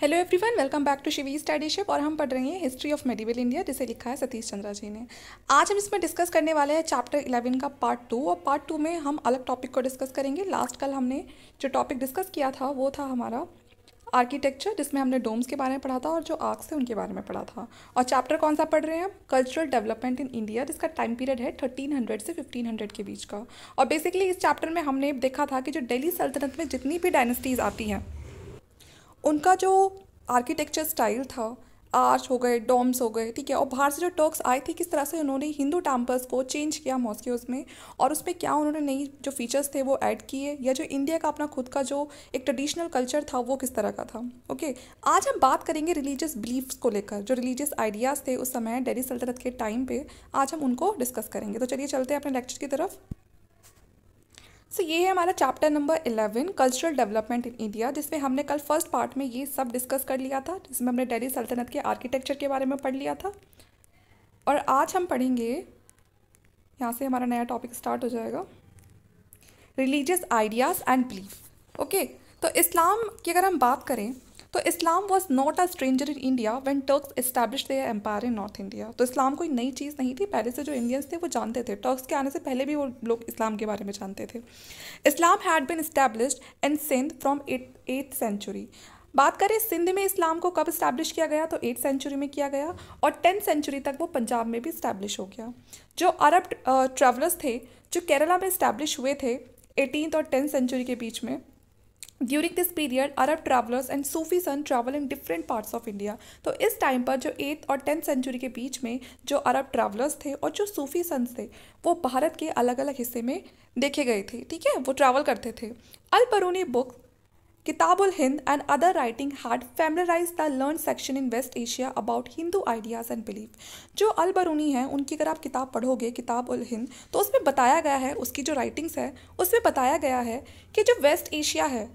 Hello everyone welcome back to Shivi studyship और हम पढ़ रहे हैं हिस्ट्री ऑफ मेडिवल इंडिया जिसे लिखा है सतीश चंद्रा जी ने आज हम इसमें डिस्कस करने वाले हैं चैप्टर 11 का पार्ट टू और पार्ट टू में हम अलग टॉपिक को डिस्कस करेंगे लास्ट कल हमने जो टॉपिक डिस्कस किया था वो था हमारा आर्किटेक्चर जिसमें हमने डोम्स के बारे में पढ़ा था और जो आग से उनके बारे में पढ़ा था और चैप्टर कौन सा पढ़ रहे हैं हम कल्चरल डेवलपमेंट इन इंडिया जिसका टाइम पीरियड है 1300 से 1500 के बीच का और बेसिकली इस चैप्टर में हमने देखा था कि जो दिल्ली सल्तनत में जितनी भी डायनेस्टीज़ आती हैं उनका जो आर्किटेक्चर स्टाइल था आर्च हो गए डोम्स हो गए ठीक है और बाहर से जो टर्क्स आए थे किस तरह से उन्होंने हिंदू टेम्पल्स को चेंज किया मॉस्क्यूज़ में और उसमें क्या उन्होंने नई जो फीचर्स थे वो ऐड किए या जो इंडिया का अपना खुद का जो एक ट्रेडिशनल कल्चर था वो किस तरह का था ओके आज हम बात करेंगे रिलीजियस बिलीफ्स को लेकर जो रिलीजियस आइडियाज़ थे उस समय डेली सल्तनत के टाइम पर आज हम उनको डिस्कस करेंगे तो चलिए चलते हैं अपने लेक्चर की तरफ सो so, ये है हमारा chapter number eleven cultural development in India जिसमें हमने कल फर्स्ट पार्ट में ये सब डिस्कस कर लिया था जिसमें हमने डेली सल्तनत के आर्किटेक्चर के बारे में पढ़ लिया था और आज हम पढ़ेंगे यहाँ से हमारा नया टॉपिक स्टार्ट हो जाएगा religious ideas and belief okay तो इस्लाम की अगर हम बात करें तो Islam was not a stranger in India when Turks establish their empire in north India तो इस्लाम कोई नई चीज़ नहीं थी पहले से जो इंडियंस थे वो जानते थे टर्क्स के आने से पहले भी वो लोग इस्लाम के बारे में जानते थे Islam had been establish in Sindh from eight eighth century बात करें सिंध में इस्लाम को कब इस्टेब्लिश किया गया तो एट सेंचुरी में किया गया और टेंथ सेंचुरी तक वो पंजाब में भी इस्टेब्लिश हो गया जो अरब ट्रेवलर्स थे जो केरला में इस्टेब्लिश हुए थे एटीनथ और टेंथ सेंचुरी के बीच में during this period Arab travellers and Sufi saints travel in different parts of India तो इस टाइम पर जो एट्थ और टेंथ सेंचुरी के बीच में जो अरब ट्रैवलर्स थे और जो सूफी सन थे वो भारत के अलग अलग हिस्से में देखे गए थे ठीक है वो ट्रैवल करते थे Al Biruni book Kitabul Hind and other writing had familiarise the learned section in West Asia about Hindu ideas and belief जो अल बरूनी हैं उनकी अगर आप किताब पढ़ोगे किताब उल हिंद तो उसमें बताया गया है उसकी जो राइटिंग्स है उसमें बताया गया है कि जो वेस्ट एशिया है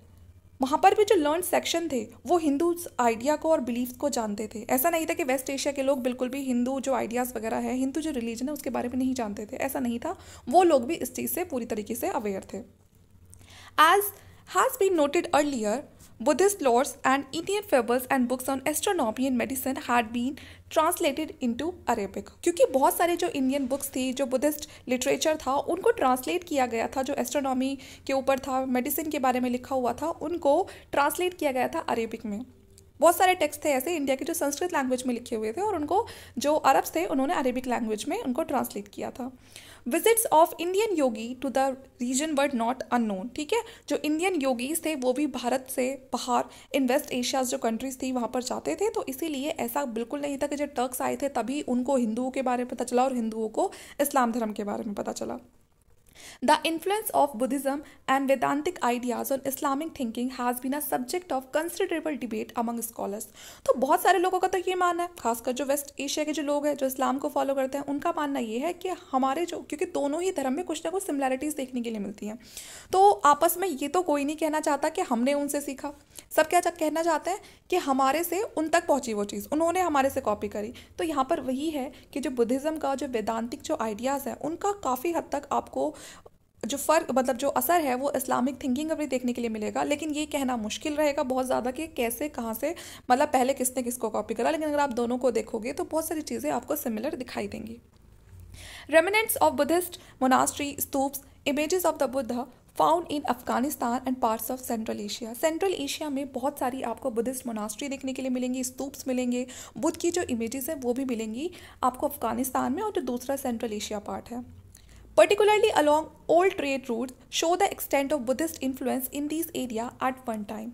वहाँ पर भी जो लर्न सेक्शन थे वो हिंदू आइडिया को और बिलीव्स को जानते थे ऐसा नहीं था कि वेस्ट एशिया के लोग बिल्कुल भी हिंदू जो आइडियाज़ वगैरह है हिंदू जो रिलीजन है उसके बारे में नहीं जानते थे ऐसा नहीं था वो लोग भी इस चीज़ से पूरी तरीके से अवेयर थे as has been noted earlier Buddhist lords and Indian fables and books on astronomy and medicine had been translated into Arabic क्योंकि बहुत सारे जो इंडियन बुक्स थी जो बुद्धिस्ट लिटरेचर था उनको ट्रांसलेट किया गया था जो एस्ट्रोनॉमी के ऊपर था मेडिसिन के बारे में लिखा हुआ था उनको ट्रांसलेट किया गया था अरेबिक में बहुत सारे टेक्स्ट थे ऐसे इंडिया के जो संस्कृत लैंग्वेज में लिखे हुए थे और उनको जो अरब्स थे उन्होंने अरेबिक लैंग्वेज में उनको ट्रांसलेट किया था visits of Indian yogi to the region were not unknown ठीक है जो इंडियन योगीज थे वो भी भारत से बाहर इन वेस्ट एशियाज जो कंट्रीज थी वहाँ पर जाते थे तो इसीलिए ऐसा बिल्कुल नहीं था कि जब टर्क्स आए थे तभी उनको हिंदुओं के बारे में पता चला और हिंदुओं को इस्लाम धर्म के बारे में पता चला the influence of Buddhism and Vedantic ideas on Islamic thinking has been a subject of considerable debate among scholars तो बहुत सारे लोगों का तो ये मानना है खासकर जो वेस्ट एशिया के जो लोग हैं जो इस्लाम को फॉलो करते हैं उनका मानना ये है कि हमारे जो क्योंकि दोनों ही धर्म में कुछ ना कुछ सिमिलैरिटीज़ देखने के लिए मिलती हैं तो आपस में ये तो कोई नहीं कहना चाहता कि हमने उनसे सीखा सब क्या कहना चाहते हैं कि हमारे से उन तक पहुंची वो चीज़ उन्होंने हमारे से कॉपी करी तो यहाँ पर वही है कि जो बुद्धिज़्म का जो वेदांतिक जो आइडियाज़ हैं उनका काफ़ी हद तक आपको जो फ़र्क मतलब जो असर है वो इस्लामिक थिंकिंग का भी देखने के लिए मिलेगा लेकिन ये कहना मुश्किल रहेगा बहुत ज़्यादा कि कैसे कहाँ से मतलब पहले किसने किसको कॉपी करा लेकिन अगर आप दोनों को देखोगे तो बहुत सारी चीज़ें आपको सिमिलर दिखाई देंगी remnants of Buddhist monastery stupas image of the Buddha found in Afghanistan and parts of central Asia central Asia में बहुत सारी आपको बुद्धिस्ट मोनास्ट्री देखने के लिए मिलेंगी स्तूप्स मिलेंगे बुद्ध की जो इमेजेस हैं वो भी मिलेंगी आपको अफगानिस्तान में और जो दूसरा सेंट्रल एशिया पार्ट है particularly along old trade routes, show the extent of Buddhist influence in this area at one time.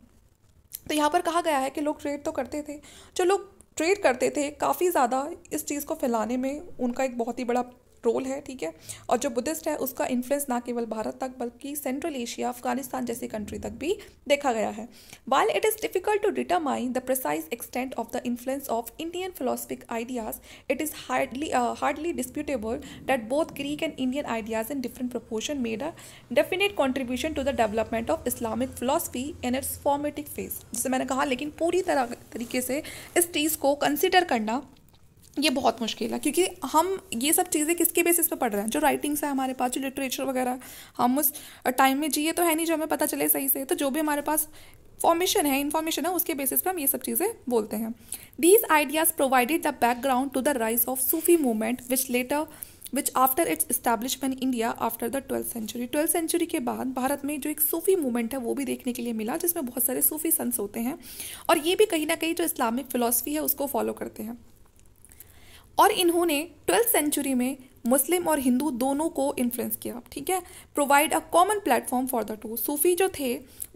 तो यहाँ पर कहा गया है कि लोग ट्रेड तो करते थे जो लोग ट्रेड करते थे काफ़ी ज़्यादा इस चीज़ को फैलाने में उनका एक बहुत ही बड़ा रोल है ठीक है और जो बुद्धिस्ट है उसका इन्फ्लुएंस ना केवल भारत तक बल्कि सेंट्रल एशिया अफगानिस्तान जैसी कंट्री तक भी देखा गया है while it is difficult to determine the precise extent of the influence of Indian philosophic ideas it is hardly hardly disputable that both Greek and Indian ideas in different proportion made a definite contribution to the development of Islamic philosophy in its formative phase जैसे मैंने कहा लेकिन पूरी तरह तरीके से इस चीज़ को कंसिडर करना ये बहुत मुश्किल है क्योंकि हम ये सब चीज़ें किसके बेसिस पर पढ़ रहे हैं जो राइटिंग्स है हमारे पास जो लिटरेचर वगैरह हम उस टाइम में जिए तो है नहीं जो हमें पता चले सही से तो जो भी हमारे पास फॉर्मेशन है इन्फॉर्मेशन है उसके बेसिस पर हम ये सब चीज़ें बोलते हैं these ideas provided the background to the rise of Sufi movement which later which after its establishment India after the twelfth century twelfth century के बाद भारत में जो एक सूफी मूवमेंट है वो भी देखने के लिए मिला जिसमें बहुत सारे सूफी संस होते हैं और ये भी कहीं ना कहीं जो इस्लामिक फिलोसफी है उसको फॉलो करते हैं और इन्होंने ट्वेल्थ सेंचुरी में मुस्लिम और हिंदू दोनों को इन्फ्लुएंस किया ठीक है provide a common platform for the two Sufi जो थे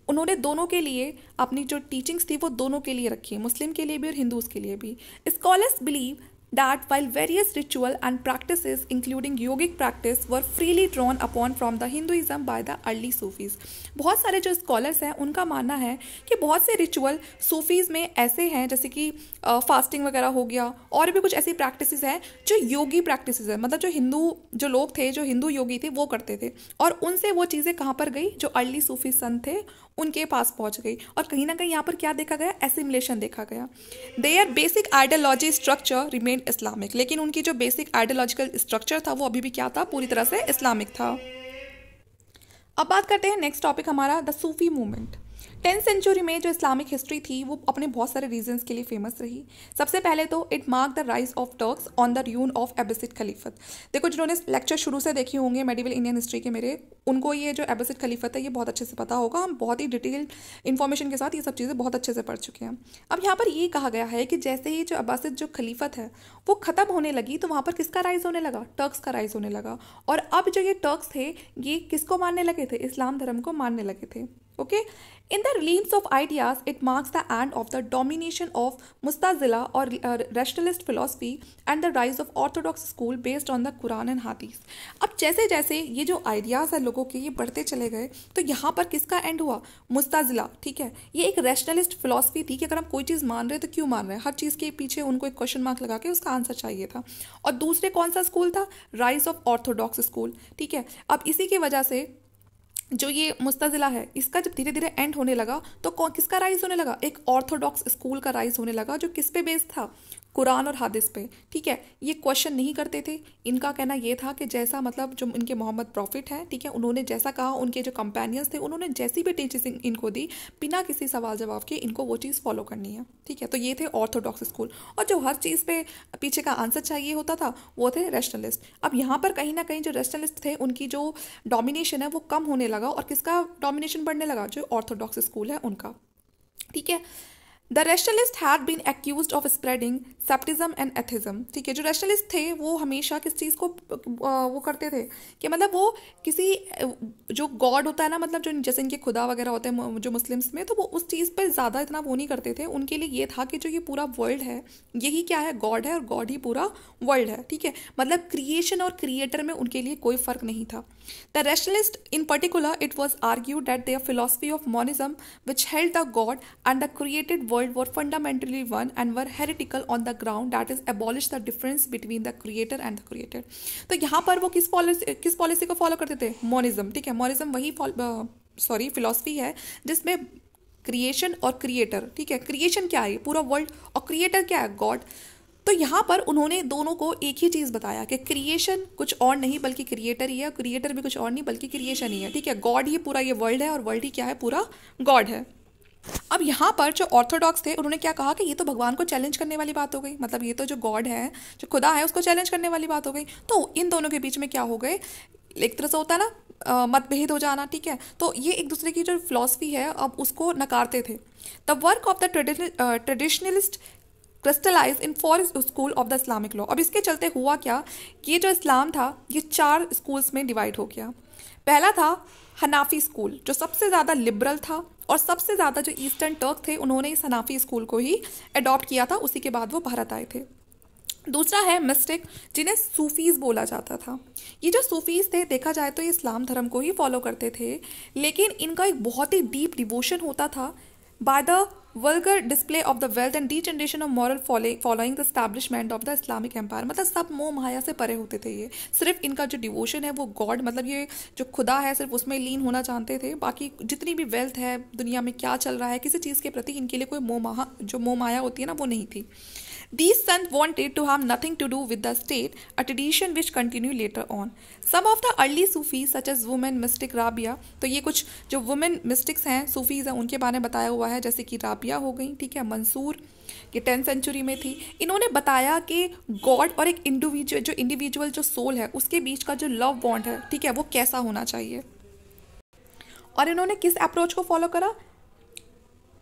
उन्होंने दोनों के लिए अपनी जो टीचिंग्स थी वो दोनों के लिए रखी मुस्लिम के लिए भी और हिंदूज के लिए भी scholars believe that while various ritual and practices including yogic practice were freely drawn upon from the Hinduism by the early Sufis. बहुत सारे जो स्कॉलर्स हैं उनका मानना है कि बहुत से रिचुअल सूफीज़ में ऐसे हैं जैसे कि फास्टिंग वगैरह हो गया और भी कुछ ऐसी प्रैक्टिसेस हैं जो योगी प्रैक्टिस है मतलब जो हिंदू जो लोग थे जो हिंदू योगी थे वो करते थे और उनसे वो चीज़ें कहाँ पर गई जो अर्ली सूफी सन थे उनके पास पहुंच गई और कहीं ना कहीं यहाँ पर क्या देखा गया एसिमुलेशन देखा गया their basic ideology structure remain Islamic लेकिन उनकी जो बेसिक आइडियोलॉजिकल स्ट्रक्चर था वो अभी भी क्या था पूरी तरह से इस्लामिक था अब बात करते हैं नेक्स्ट टॉपिक हमारा the Sufi movement tenth century में जो इस्लामिक हिस्ट्री थी वो अपने बहुत सारे रीजंस के लिए फेमस रही सबसे पहले तो it mark the rise of Turks on the ruin of Abbasid खलीफत देखो जिन्होंने लेक्चर शुरू से देखे होंगे मेडिवल इंडियन हिस्ट्री के मेरे उनको ये जो एबसिड खलीफत है ये बहुत अच्छे से पता होगा हम बहुत ही डिटेल इन्फॉर्मेशन के साथ ये सब चीज़ें बहुत अच्छे से पढ़ चुके हैं अब यहाँ पर ये कहा गया है कि जैसे ही जो अब्बासिद जो खलीफत है वो ख़त्म होने लगी तो वहाँ पर किसका राइज होने लगा टर्क्स का राइज होने लगा और अब जो ये टर्क्स थे ये किसको मानने लगे थे इस्लाम धर्म को मानने लगे थे okay in the realms of ideas it marks the end of the domination of Mutazila और rationalist philosophy and the rise of orthodox school based on the Quran and hadith अब जैसे जैसे ये जो आइडियाज़ हैं लोगों के ये बढ़ते चले गए तो यहाँ पर किसका एंड हुआ मुस्ताजिला ठीक है ये एक रैशनलिस्ट फिलोसफी थी कि अगर हम कोई चीज़ मान रहे तो क्यों मान रहे हैं हर चीज़ के पीछे उनको एक क्वेश्चन मार्क लगा के उसका आंसर चाहिए था और दूसरे कौन सा स्कूल था राइज ऑफ ऑर्थोडॉक्स स्कूल ठीक है अब इसी की वजह से जो ये मुस्तजिला है इसका जब धीरे धीरे एंड होने लगा तो किसका राइज होने लगा एक ऑर्थोडॉक्स स्कूल का राइज होने लगा जो किस पे बेस्ड था कुरान और हादिस पे ठीक है ये क्वेश्चन नहीं करते थे इनका कहना ये था कि जैसा मतलब जो इनके मोहम्मद प्रॉफिट हैं ठीक है उन्होंने जैसा कहा उनके जो कंपेनियंस थे उन्होंने जैसी भी टीचिंग इनको दी बिना किसी सवाल जवाब के इनको वो चीज़ फॉलो करनी है ठीक है तो ये थे ऑर्थोडॉक्स स्कूल और जो हर चीज़ पे पीछे का आंसर चाहिए होता था वो थे रेशनलिस्ट अब यहाँ पर कहीं ना कहीं जो रेशनलिस्ट थे उनकी जो डोमिनेशन है वो कम होने लगा लगा और किसका डोमिनेशन बढ़ने लगा जो ऑर्थोडॉक्स स्कूल है उनका ठीक है the rationalist had been accuse of spreading scepticism and atheism ठीक है जो रेशनलिस्ट थे वो हमेशा किस चीज़ को वो करते थे कि मतलब वो किसी जो गॉड होता है ना मतलब जो जैसे इनके खुदा वगैरह होते हैं जो मुस्लिम्स में तो वो उस चीज़ पर ज़्यादा इतना वो नहीं करते थे उनके लिए ये था कि जो ये पूरा वर्ल्ड है यही क्या है गॉड है और गॉड ही पूरा वर्ल्ड है ठीक है मतलब क्रिएशन और क्रिएटर में उनके लिए कोई फ़र्क नहीं था the rationalist in particular it was argue that their philosophy of monism which held the god and the created World were fundamentally one and were heretical on the ground that is abolish the difference between the creator and the created. तो यहाँ पर वो किस policy किस policy को follow करते थे monism ठीक है मोनिज्म वही सॉरी फिलोसफी है जिसमें क्रिएशन और क्रिएटर ठीक है क्रिएशन क्या है पूरा वर्ल्ड और क्रिएटर क्या है गॉड तो यहाँ पर उन्होंने दोनों को एक ही चीज़ बताया कि क्रिएशन कुछ और नहीं बल्कि क्रिएटर ही है क्रिएटर भी कुछ और नहीं बल्कि क्रिएशन ही है ठीक है गॉड ही पूरा ये वर्ल्ड है और वर्ल्ड ही क्या है पूरा गॉड है अब यहाँ पर जो ऑर्थोडॉक्स थे उन्होंने क्या कहा कि ये तो भगवान को चैलेंज करने वाली बात हो गई मतलब ये तो जो गॉड है जो खुदा है उसको चैलेंज करने वाली बात हो गई तो इन दोनों के बीच में क्या हो गए एक तरह से होता है ना मतभेद हो जाना ठीक है तो ये एक दूसरे की जो फिलासफ़ी है अब उसको नकारते थे the work of the traditionalist crystallise in four school of the Islamic law अब इसके चलते हुआ क्या ये जो इस्लाम था ये चार स्कूल्स में डिवाइड हो गया पहला था हनाफी स्कूल जो सबसे ज़्यादा लिबरल था और सबसे ज़्यादा जो ईस्टर्न टर्क थे उन्होंने इस हनाफी स्कूल को ही अडॉप्ट किया था उसी के बाद वो भारत आए थे दूसरा है मिस्टिक जिन्हें सूफीज़ बोला जाता था ये जो सूफीज़ थे देखा जाए तो ये इस्लाम धर्म को ही फॉलो करते थे लेकिन इनका एक बहुत ही डीप डिवोशन होता था by the vulgar display of the wealth and degeneration of moral following the establishment of the Islamic empire मतलब सब मोह माया से परे होते थे ये सिर्फ इनका जो डिवोशन है वो गॉड मतलब ये जो खुदा है सिर्फ उसमें लीन होना चाहते थे बाकी जितनी भी वेल्थ है दुनिया में क्या चल रहा है किसी चीज़ के प्रति इनके लिए कोई मोह माह जो मोह माया होती है ना वो नहीं थी These sons wanted to have nothing to do with the state, a tradition which continued later on. Some of the early Sufis such as women mystic Rabia, तो ये कुछ जो women mystics हैं Sufis हैं उनके बारे में बताया हुआ है जैसे कि Rabia हो गई ठीक है मंसूर ये टेंथ सेंचुरी में थी इन्होंने बताया कि गॉड और एक इंडिविजुअल जो इंडिविजुअल जो सोल है उसके बीच का जो लव बॉन्ड है ठीक है वो कैसा होना चाहिए और इन्होंने किस अप्रोच को फॉलो करा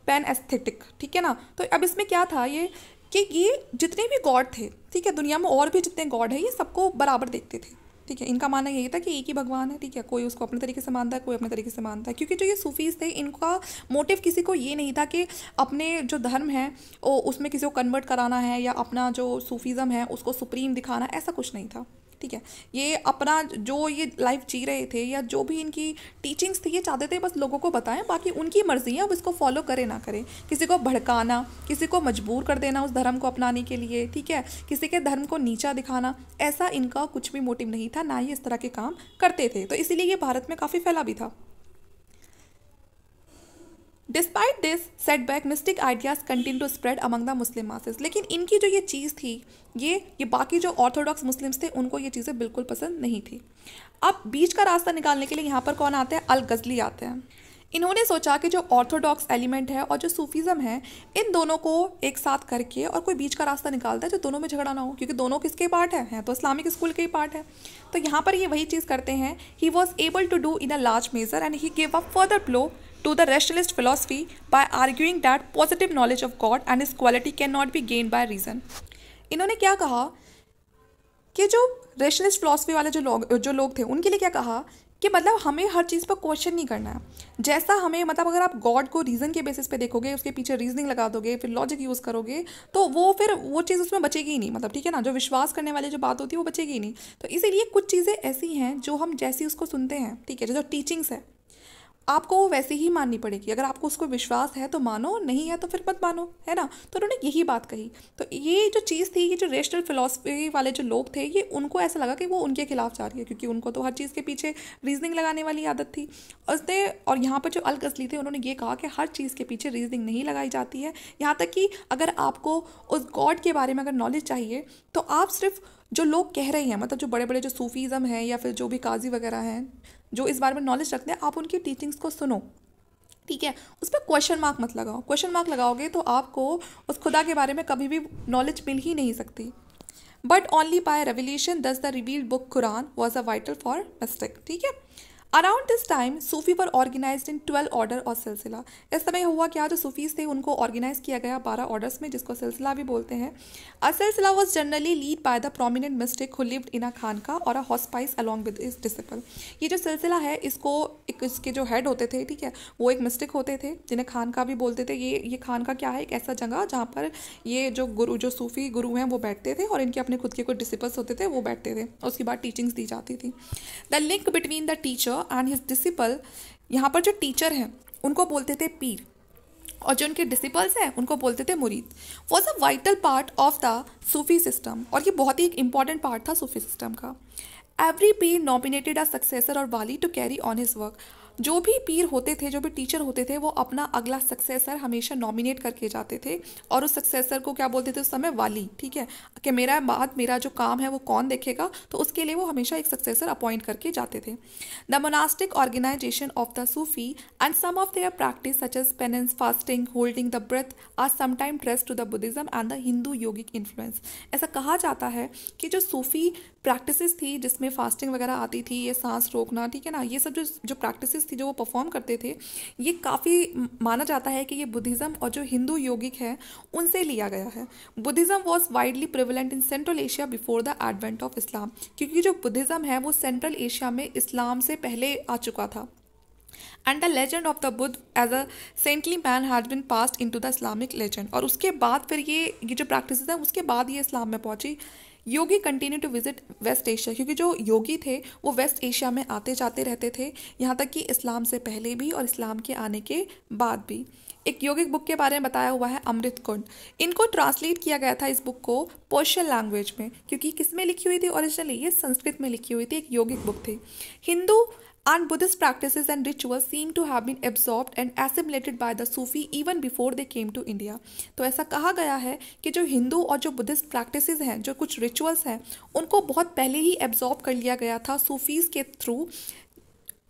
पेन एस्थेटिक ठीक है ना तो अब इसमें क्या था ये कि ये जितने भी गॉड थे ठीक है दुनिया में और भी जितने गॉड हैं ये सबको बराबर देखते थे ठीक है इनका मानना यही था कि एक ही भगवान है ठीक है कोई उसको अपने तरीके से मानता है कोई अपने तरीके से मानता है क्योंकि जो ये सूफीज़ थे इनका मोटिव किसी को ये नहीं था कि अपने जो धर्म है उसमें किसी को कन्वर्ट कराना है या अपना जो सूफीज़म है उसको सुप्रीम दिखाना ऐसा कुछ नहीं था ठीक है ये अपना जो ये लाइफ जी रहे थे या जो भी इनकी टीचिंग्स थी ये चाहते थे बस लोगों को बताएं बाकी उनकी मर्ज़ी है अब इसको फॉलो करें ना करें किसी को भड़काना किसी को मजबूर कर देना उस धर्म को अपनाने के लिए ठीक है किसी के धर्म को नीचा दिखाना ऐसा इनका कुछ भी मोटिव नहीं था ना ही इस तरह के काम करते थे तो इसीलिए ये भारत में काफ़ी फैला भी था despite this setback mystic ideas continue to spread among the Muslim masses लेकिन इनकी जो ये चीज़ थी ये ये बाकी जो ऑर्थोडॉक्स मुस्लिम्स थे उनको ये चीज़ें बिल्कुल पसंद नहीं थी अब बीच का रास्ता निकालने के लिए यहाँ पर कौन आते हैं अल गजली आते हैं इन्होंने सोचा कि जो ऑर्थोडॉक्स एलिमेंट है और जो सूफीज़म है इन दोनों को एक साथ करके और कोई बीच का रास्ता निकालता है जो दोनों में झगड़ा ना हो क्योंकि दोनों किसके पार्ट है हैं तो इस्लामिक स्कूल के ही पार्ट है तो यहाँ पर ये वही चीज़ करते हैं he was able to do in a large measure and he gave a further blow to the rationalist philosophy by arguing that positive knowledge of God and His quality cannot be gained by reason. इन्होंने क्या कहा कि जो rationalist philosophy वाले जो लोग जो लोग थे उनके लिए क्या कहा कि मतलब हमें हर चीज़ पर क्वेश्चन नहीं करना है जैसा हमें मतलब अगर आप गॉड को रीज़न के बेसिस पे देखोगे उसके पीछे रीजनिंग लगा दोगे फिर लॉजिक यूज़ करोगे तो वो फिर वो चीज़ उसमें बचेगी ही नहीं मतलब ठीक है ना जो विश्वास करने वाली जो बात होती है वो बचेगी ही नहीं तो इसीलिए कुछ चीज़ें ऐसी हैं जो हम जैसी उसको सुनते हैं ठीक है जो टीचिंग्स है आपको वो वैसे ही माननी पड़ेगी अगर आपको उसको विश्वास है तो मानो नहीं है तो फिर मत मानो है ना तो उन्होंने यही बात कही तो ये जो चीज़ थी ये जो रेशनल फिलोसफी वाले जो लोग थे ये उनको ऐसा लगा कि वो उनके खिलाफ जा रही है क्योंकि उनको तो हर चीज़ के पीछे रीजनिंग लगाने वाली आदत थी उसने और यहाँ पर जो अल गजली थे उन्होंने ये कहा कि हर चीज़ के पीछे रीजनिंग नहीं लगाई जाती है यहाँ तक कि अगर आपको उस गॉड के बारे में अगर नॉलेज चाहिए तो आप सिर्फ जो लोग कह रहे हैं मतलब जो बड़े बड़े जो सूफीज़म हैं या फिर जो भी काजी वगैरह हैं जो इस बारे में नॉलेज रखते हैं आप उनकी टीचिंग्स को सुनो ठीक है उस पर क्वेश्चन मार्क मत लगाओ क्वेश्चन मार्क लगाओगे तो आपको उस खुदा के बारे में कभी भी नॉलेज मिल ही नहीं सकती but only by revelation thus the revealed book Quran was a vital for mystic ठीक है अराउंड दिस टाइम सूफी पर ऑर्गेनाइज इन ट्वेल्व ऑर्डर और सिलसिला इस समय हुआ क्या जो सूफीज थे उनको ऑर्गेनाइज किया गया बारह ऑर्डर्स में जिसको सिलसिला भी बोलते हैं अ सिलसिला was generally lead by the prominent mystic who lived in a खान का और a hospice along with his disciple ये जो सिलसिला है इसको एक इसके जो हेड होते थे ठीक है वो एक मिस्टेक होते थे जिन्हें खान का भी बोलते थे ये ये खान का क्या है एक ऐसा जगह जहाँ पर ये जो गुरु जो सूफी गुरु हैं वो बैठते थे और इनके अपने खुद के कुछ डिसिपल्स होते थे वो बैठते थे उसके बाद टीचिंग्स दी जाती थी the link between the teacher and his disciple यहाँ पर जो टीचर हैं उनको बोलते थे पीर और जो उनके डिसिपल्स हैं उनको बोलते थे मुरीद was a vital part of the Sufi system और ये बहुत ही एक इंपॉर्टेंट पार्ट था सूफी सिस्टम का एवरी पीर नॉमिनेटेड अ सक्सेसर और वाली to carry on his work जो भी पीर होते थे जो भी टीचर होते थे वो अपना अगला सक्सेसर हमेशा नॉमिनेट करके जाते थे और उस सक्सेसर को क्या बोलते थे उस समय वाली ठीक है कि मेरा बाद मेरा जो काम है वो कौन देखेगा तो उसके लिए वो हमेशा एक सक्सेसर अपॉइंट करके जाते थे the monastic organisation of the Sufi and some of their practice such as penance fasting holding the breath are sometime trace to the Buddhism and the Hindu yogic influence ऐसा कहा जाता है कि जो सूफी प्रैक्टिसेस थी जिसमें फास्टिंग वगैरह आती थी ये सांस रोकना ठीक है ना ये सब जो जो प्रैक्टिसेस थी जो वो परफॉर्म करते थे ये काफ़ी माना जाता है कि ये बुद्धिज़्म और जो हिंदू योगिक है उनसे लिया गया है Buddhism was widely prevalent in central Asia before the advent of Islam क्योंकि जो बुद्धिज़्म है वो सेंट्रल एशिया में इस्लाम से पहले आ चुका था and the legend of the Buddha as a saintly man has been passed into the Islamic legend और उसके बाद फिर ये ये जो प्रैक्टिस हैं उसके बाद ये इस्लाम में पहुंची yogi continue to visit West Asia क्योंकि जो योगी थे वो वेस्ट एशिया में आते जाते रहते थे यहाँ तक कि इस्लाम से पहले भी और इस्लाम के आने के बाद भी एक योगिक बुक के बारे में बताया हुआ है अमृत कुंड इनको ट्रांसलेट किया गया था इस बुक को पर्शियन लैंग्वेज में क्योंकि किस में लिखी हुई थी ओरिजिनली ये संस्कृत में लिखी हुई थी एक योगिक बुक थी Hindu and buddhist practices and rituals seem to have been absorbed and assimilated by the Sufi even before they came to India. तो ऐसा कहा गया है कि जो हिंदू और जो बुद्धिस्ट practices हैं जो कुछ rituals हैं उनको बहुत पहले ही एब्जॉर्ब कर लिया गया था सूफीज़ के थ्रू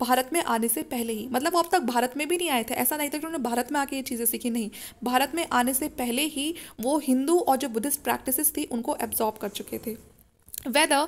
भारत में आने से पहले ही मतलब वो अब तक भारत में भी नहीं आए थे ऐसा नहीं था कि उन्होंने भारत में आके ये चीज़ें सीखी नहीं भारत में आने से पहले ही वो हिंदू और जो बुद्धिस्ट प्रैक्टिसेस थी उनको एब्जॉर्ब कर चुके थे whether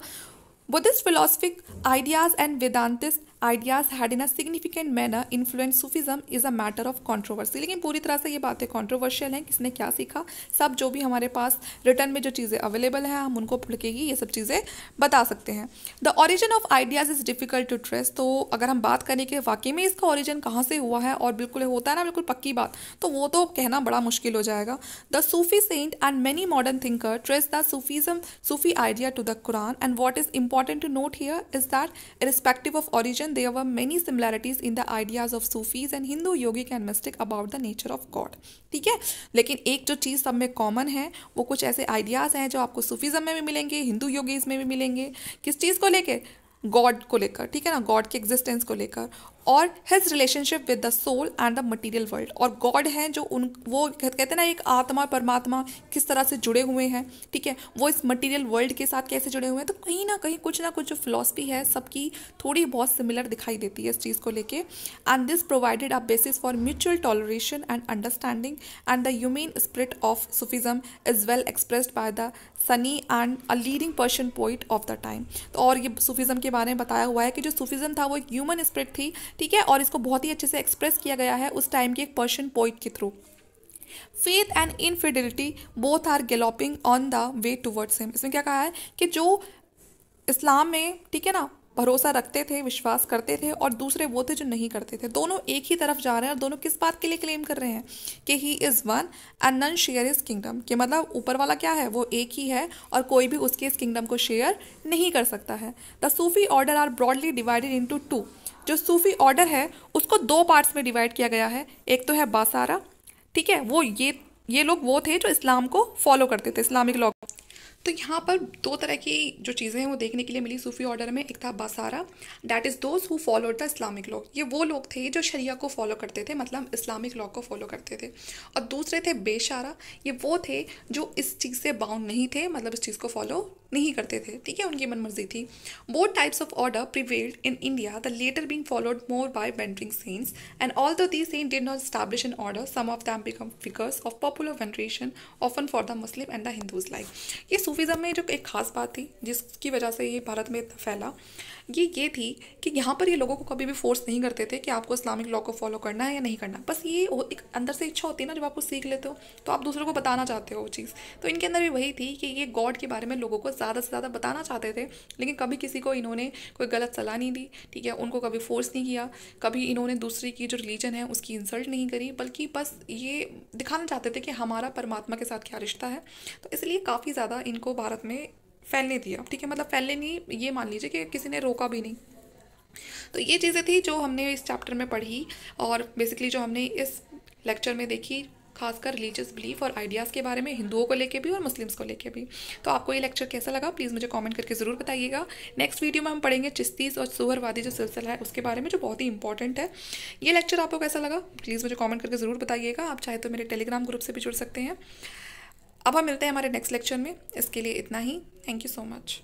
Buddhist philosophic ideas and Vedantist ideas had in a significant manner influence Sufism is a matter of controversy लेकिन पूरी तरह से ये बातें कॉन्ट्रोवर्शियल हैं किसने क्या सीखा सब जो भी हमारे पास रिटर्न में जो चीज़ें अवेलेबल हैं हम उनको पढ़ ये सब चीज़ें बता सकते हैं the origin of ideas is difficult to trace तो अगर हम बात करें कि वाकई में इसका ऑरिजन कहाँ से हुआ है और बिल्कुल होता है ना बिल्कुल पक्की बात तो वो तो कहना बड़ा मुश्किल हो जाएगा the Sufi saint and many modern thinker trace the Sufism Sufi idea to the Quran and what is important to note here is that respective of origin religion, there were many similarities in the ideas of Sufis and Hindu yogic and mystic about the nature of God. ठीक है लेकिन एक जो चीज़ सब में common है वो कुछ ऐसे आइडियाज़ हैं जो आपको सूफीज़म में भी मिलेंगे हिंदू योगीज़ में भी मिलेंगे किस चीज़ को लेके गॉड को लेकर ठीक है ना गॉड के एग्जिस्टेंस को लेकर और his relationship with the soul and the material world और गॉड हैं जो उन वो कहते हैं ना एक आत्मा परमात्मा किस तरह से जुड़े हुए हैं ठीक है वो इस मटीरियल वर्ल्ड के साथ कैसे जुड़े हुए हैं तो कहीं ना कहीं कुछ ना कुछ जो फिलोसफी है सबकी थोड़ी बहुत सिमिलर दिखाई देती है इस चीज़ को लेके and this provided a basis for mutual toleration and understanding and the humane spirit of Sufism is well expressed by the Sunni and a leading Persian poet of the time तो और ये सूफिज़म के बारे में बताया हुआ है कि जो सूफिज़म था वो एक ह्यूमन स्प्रिट थी ठीक है और इसको बहुत ही अच्छे से एक्सप्रेस किया गया है उस टाइम के एक पर्शियन पोइट के through faith and infidelity both are galloping on the way towards him इसमें क्या कहा है कि जो इस्लाम में ठीक है ना भरोसा रखते थे विश्वास करते थे और दूसरे वो थे जो नहीं करते थे दोनों एक ही तरफ जा रहे हैं और दोनों किस बात के लिए क्लेम कर रहे हैं कि he is one and none share his kingdom कि मतलब ऊपर वाला क्या है वो एक ही है और कोई भी उसके इस किंगडम को शेयर नहीं कर सकता है the Sufi order are broadly divided into two जो सूफी ऑर्डर है उसको दो पार्ट्स में डिवाइड किया गया है एक तो है बासारा ठीक है वो ये ये लोग वो थे जो इस्लाम को फॉलो करते थे इस्लामिक लॉ तो यहाँ पर दो तरह की जो चीज़ें हैं वो देखने के लिए मिली सूफी ऑर्डर में एक था बासारा that is those who followed the Islamic law ये वो लोग थे जो शरिया को फॉलो करते थे मतलब इस्लामिक लॉ को फॉलो करते थे और दूसरे थे बेशारा ये वो थे जो इस चीज़ से बाउंड नहीं थे मतलब इस चीज़ को फॉलो नहीं करते थे ठीक है उनकी मनमर्जी थी both types of order prevailed in India the latter being followed more by wandering saints and all the the saint did not establish in order some of them become figures of popular veneration often for the Muslim and the Hindus like ये Sufism में जो एक खास बात थी जिसकी वजह से ये भारत में फैला ये ये थी कि यहाँ पर ये लोगों को कभी भी फोर्स नहीं करते थे कि आपको इस्लामिक लॉ को फॉलो करना है या नहीं करना बस ये एक अंदर से इच्छा होती है ना जब आपको सीख लेते हो तो आप दूसरों को बताना चाहते हो वो चीज़ तो इनके अंदर भी वही थी कि ये गॉड के बारे में लोगों को ज़्यादा से ज़्यादा बताना चाहते थे लेकिन कभी किसी को इन्होंने कोई गलत सलाह नहीं दी ठीक है उनको कभी फोर्स नहीं किया कभी इन्होंने दूसरे की जो रिलीजन है उसकी इंसल्ट नहीं करी बल्कि बस ये दिखाना चाहते थे कि हमारा परमात्मा के साथ क्या रिश्ता है तो इसलिए काफ़ी ज़्यादा इनको भारत में फैलने दिया ठीक है मतलब फैलने नहीं ये मान लीजिए कि किसी ने रोका भी नहीं तो ये चीज़ें थी जो हमने इस चैप्टर में पढ़ी और बेसिकली जो हमने इस लेक्चर में देखी खासकर रिलीजियस बिलीफ और आइडियाज़ के बारे में हिंदुओं को लेके भी और मुस्लिम्स को लेके भी तो आपको ये लेक्चर कैसा लगा प्लीज़ मुझे कमेंट करके ज़रूर बताइएगा नेक्स्ट वीडियो में हम पढ़ेंगे चिस्तीस और सुहरवादी जो सिलसिला है उसके बारे में जो बहुत ही इंपॉर्टेंट है ये लेक्चर आपको कैसा लगा प्लीज़ मुझे कॉमेंट करके ज़रूर बताइएगा आप चाहे तो मेरे टेलीग्राम ग्रुप से भी जुड़ सकते हैं अब हम मिलते हैं हमारे नेक्स्ट लेक्चर में इसके लिए इतना ही थैंक यू सो मच